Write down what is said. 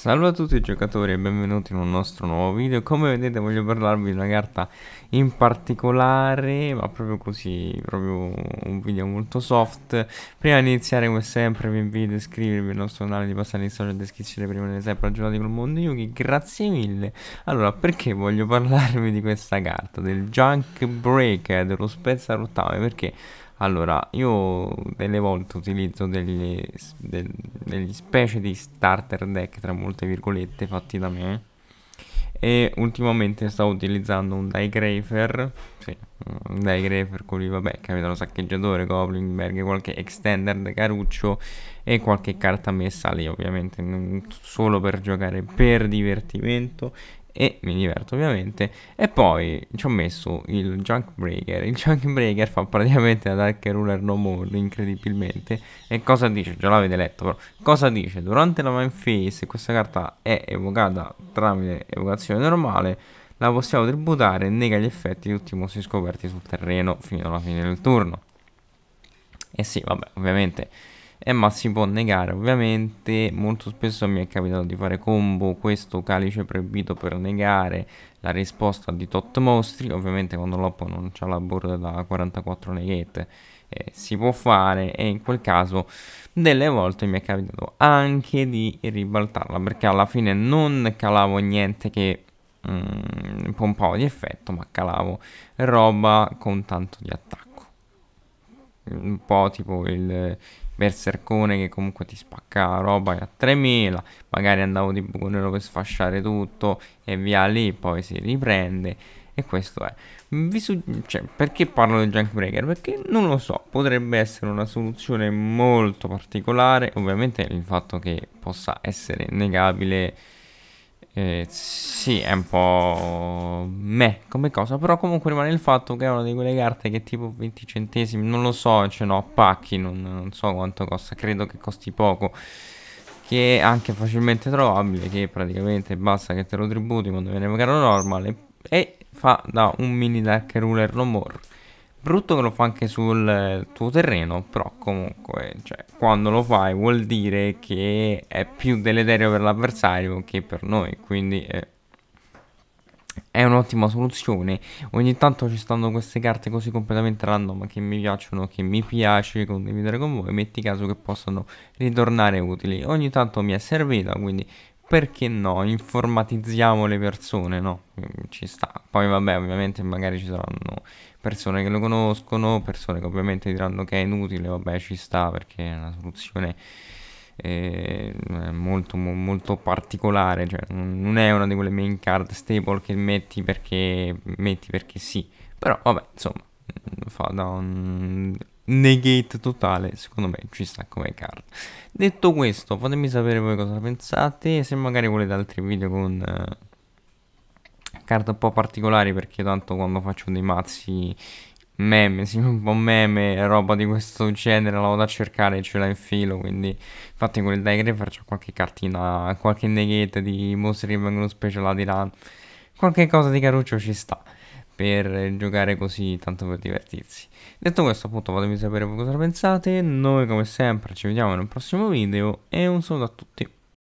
Salve a tutti giocatori e benvenuti in un nostro nuovo video Come vedete voglio parlarvi di una carta in particolare Ma proprio così, proprio un video molto soft Prima di iniziare come sempre vi invito a iscrivervi al nostro canale Di passare in storia social descrizione prima di sempre aggiornati col mondo Yuki Grazie mille Allora perché voglio parlarvi di questa carta? Del Junk Breaker, dello Spezza Rottame Perché allora, io delle volte utilizzo degli, de, degli specie di starter deck, tra molte virgolette, fatti da me. E ultimamente stavo utilizzando un Diegrafer, sì, un Diegrafer con lì, vabbè, capitano saccheggiatore, Goblinberg, qualche extender caruccio e qualche carta messa lì, ovviamente, solo per giocare per divertimento e mi diverto ovviamente e poi ci ho messo il junk breaker il junk breaker fa praticamente da dark ruler no more incredibilmente e cosa dice già l'avete letto però cosa dice durante la main phase questa carta è evocata tramite evocazione normale la possiamo tributare e nega gli effetti di tutti i mostri scoperti sul terreno fino alla fine del turno e sì vabbè ovviamente eh, ma si può negare ovviamente molto spesso mi è capitato di fare combo questo calice proibito per negare la risposta di tot mostri ovviamente quando l'oppo non c'ha la borda da 44 neghette eh, si può fare e in quel caso delle volte mi è capitato anche di ribaltarla perché alla fine non calavo niente che mm, pompavo di effetto ma calavo roba con tanto di attacco un po' tipo il, Berserkone che comunque ti spacca la roba a 3000 magari andavo tipo con nero per sfasciare tutto e via lì poi si riprende e questo è cioè, perché parlo del junk breaker perché non lo so potrebbe essere una soluzione molto particolare ovviamente il fatto che possa essere negabile eh, sì, è un po' me come cosa, però comunque rimane il fatto che è una di quelle carte che tipo 20 centesimi, non lo so, ce l'ho a pacchi, non, non, so quanto costa, credo che costi poco, che è anche facilmente trovabile, che praticamente basta che te lo tributi quando viene magari normal e, fa da un mini dark ruler no more. Brutto che lo fa anche sul tuo terreno, però comunque, cioè, quando lo fai vuol dire che è più deleterio per l'avversario che per noi, quindi eh, è un'ottima soluzione. Ogni tanto ci stanno queste carte così completamente random che mi piacciono, che mi piace condividere con voi, metti caso che possano ritornare utili. Ogni tanto mi è servita, quindi perché no? Informatizziamo le persone, no? Mm, ci sta. Poi vabbè, ovviamente magari ci saranno persone che lo conoscono, persone che ovviamente diranno che è inutile, vabbè ci sta perché è una soluzione eh, molto, molto particolare, cioè non è una di quelle main card stable che metti perché, metti perché sì, però vabbè insomma mm, fa da un negate totale, secondo me ci sta come card. Detto questo, fatemi sapere voi cosa pensate, se magari volete altri video con eh, carte un po' particolari, perché tanto quando faccio dei mazzi meme, sì, un po' meme, roba di questo genere, la vado a cercare e ce la infilo, quindi infatti con il Dagre faccio qualche cartina, qualche negate di mostri che vengono specialati là, qualche cosa di caruccio ci sta per giocare così tanto per divertirsi detto questo appunto fatemi sapere voi cosa pensate noi come sempre ci vediamo nel prossimo video e un saluto a tutti